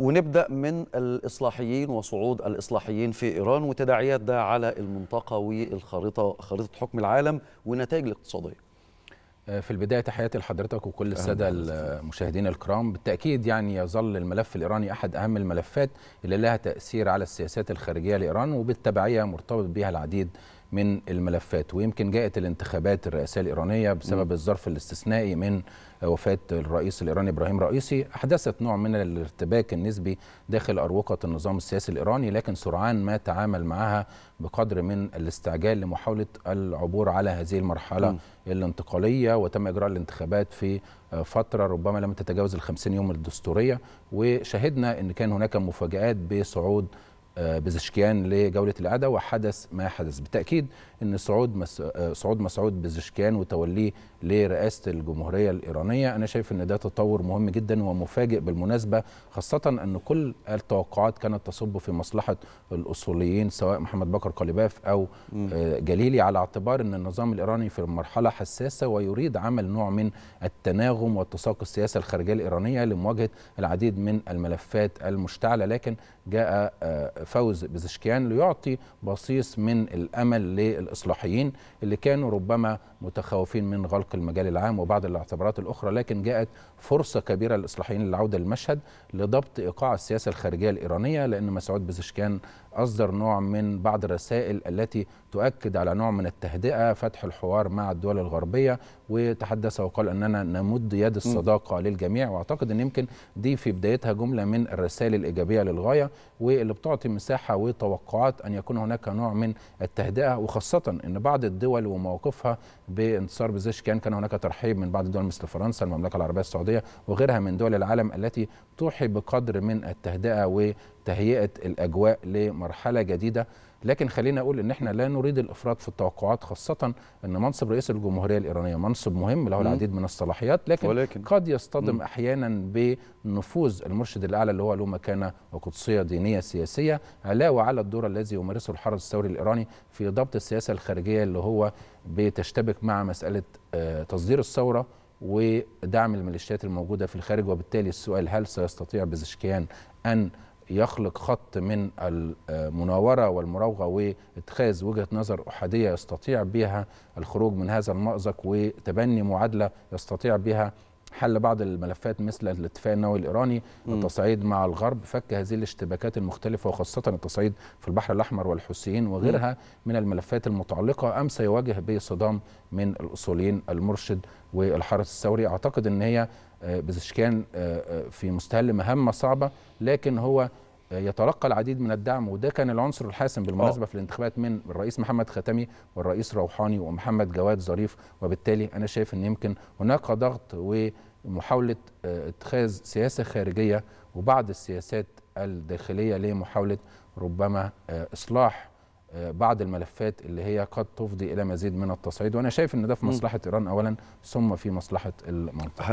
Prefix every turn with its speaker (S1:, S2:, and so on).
S1: ونبدأ من الإصلاحيين وصعود الإصلاحيين في إيران وتداعيات ده على المنطقة والخريطة خريطة حكم العالم والنتائج الاقتصادية آه، في البداية تحياتي لحضرتك وكل السادة المشاهدين الكرام بالتأكيد يعني يظل الملف الإيراني أحد أهم الملفات اللي لها تأثير على السياسات الخارجية لإيران وبالتبعية مرتبط بها العديد من الملفات ويمكن جاءت الانتخابات الرئاسيه الايرانيه بسبب الظرف الاستثنائي من وفاه الرئيس الايراني ابراهيم رئيسي احدثت نوع من الارتباك النسبي داخل اروقه النظام السياسي الايراني لكن سرعان ما تعامل معها بقدر من الاستعجال لمحاوله العبور على هذه المرحله م. الانتقاليه وتم اجراء الانتخابات في فتره ربما لم تتجاوز ال 50 يوم الدستوريه وشهدنا ان كان هناك مفاجات بصعود آه، بزشكيان لجوله الاعاده وحدث ما حدث بالتاكيد ان صعود مس... آه، صعود مسعود بزشكيان وتوليه لرئاسه الجمهوريه الايرانيه انا شايف ان ده تطور مهم جدا ومفاجئ بالمناسبه خاصه ان كل التوقعات كانت تصب في مصلحه الاصوليين سواء محمد بكر قليباف او آه، جليلي على اعتبار ان النظام الايراني في مرحله حساسه ويريد عمل نوع من التناغم واتساق السياسه الخارجيه الايرانيه لمواجهه العديد من الملفات المشتعله لكن جاء فوز بزشكيان ليعطي بصيص من الامل للاصلاحيين اللي كانوا ربما متخوفين من غلق المجال العام وبعض الاعتبارات الاخرى لكن جاءت فرصه كبيره للاصلاحيين للعوده للمشهد لضبط ايقاع السياسه الخارجيه الايرانيه لان مسعود بزشكيان اصدر نوع من بعض الرسائل التي تؤكد على نوع من التهدئه فتح الحوار مع الدول الغربيه وتحدث وقال اننا نمد يد الصداقه للجميع واعتقد ان يمكن دي في بدايتها جمله من الرسائل الايجابيه للغايه واللي بتعطي مساحه وتوقعات ان يكون هناك نوع من التهدئه وخاصه ان بعض الدول ومواقفها بانتصار بزيش كان كان هناك ترحيب من بعض الدول مثل فرنسا المملكه العربيه السعوديه وغيرها من دول العالم التي توحي بقدر من التهدئه و تهيئه الاجواء لمرحله جديده لكن خلينا اقول ان احنا لا نريد الافراط في التوقعات خاصه ان منصب رئيس الجمهوريه الايرانيه منصب مهم له العديد من الصلاحيات لكن ولكن. قد يصطدم م. احيانا بنفوذ المرشد الاعلى اللي هو له مكانه وقدسيه دينيه سياسيه علاوه على الدور الذي يمارسه الحرس الثوري الايراني في ضبط السياسه الخارجيه اللي هو بتشتبك مع مساله آه، تصدير الثوره ودعم الميليشيات الموجوده في الخارج وبالتالي السؤال هل سيستطيع بزشكيان ان يخلق خط من المناوره والمراوغه واتخاذ وجهه نظر احاديه يستطيع بها الخروج من هذا المازق وتبني معادله يستطيع بها حل بعض الملفات مثل الاتفاق النووي الايراني، التصعيد مع الغرب، فك هذه الاشتباكات المختلفه وخاصه التصعيد في البحر الاحمر والحوثيين وغيرها من الملفات المتعلقه، ام سيواجه به صدام من الاصوليين المرشد والحرس الثوري، اعتقد ان هي آه، بزشكان آه، آه، في مستهل مهمه صعبه لكن هو يتلقى العديد من الدعم وده كان العنصر الحاسم بالمناسبه أوه. في الانتخابات من الرئيس محمد ختامي والرئيس روحاني ومحمد جواد ظريف وبالتالي انا شايف ان يمكن هناك ضغط ومحاوله آه، اتخاذ سياسه خارجيه وبعض السياسات الداخليه لمحاوله ربما آه، اصلاح آه، بعض الملفات اللي هي قد تفضي الى مزيد من التصعيد وانا شايف ان ده في مصلحه ايران اولا ثم في مصلحه المنطقه